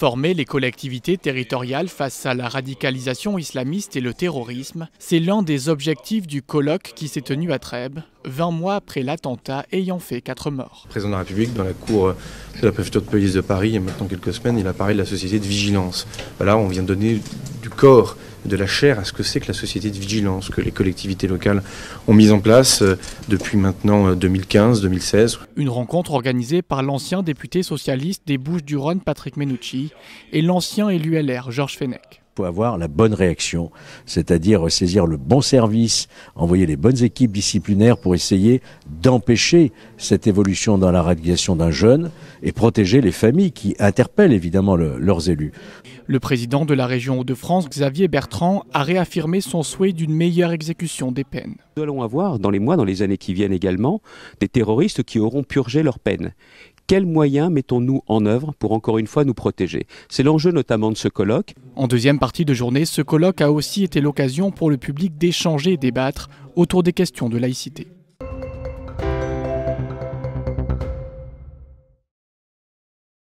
Former les collectivités territoriales face à la radicalisation islamiste et le terrorisme, c'est l'un des objectifs du colloque qui s'est tenu à Trèbes, 20 mois après l'attentat ayant fait 4 morts. Le président de la République, dans la cour de la préfecture de police de Paris, il y a maintenant quelques semaines, il a parlé de la société de vigilance. Là, on vient de donner du corps de la chair à ce que c'est que la société de vigilance que les collectivités locales ont mise en place euh, depuis maintenant 2015-2016. Euh, Une rencontre organisée par l'ancien député socialiste des Bouches-du-Rhône Patrick Menucci et l'ancien élu LR Georges Fenech pour avoir la bonne réaction, c'est-à-dire saisir le bon service, envoyer les bonnes équipes disciplinaires pour essayer d'empêcher cette évolution dans la radiation d'un jeune et protéger les familles qui interpellent évidemment leurs élus. Le président de la région Hauts-de-France, Xavier Bertrand, a réaffirmé son souhait d'une meilleure exécution des peines. Nous allons avoir dans les mois, dans les années qui viennent également, des terroristes qui auront purgé leur peine, quels moyens mettons-nous en œuvre pour encore une fois nous protéger C'est l'enjeu notamment de ce colloque. En deuxième partie de journée, ce colloque a aussi été l'occasion pour le public d'échanger et débattre autour des questions de laïcité.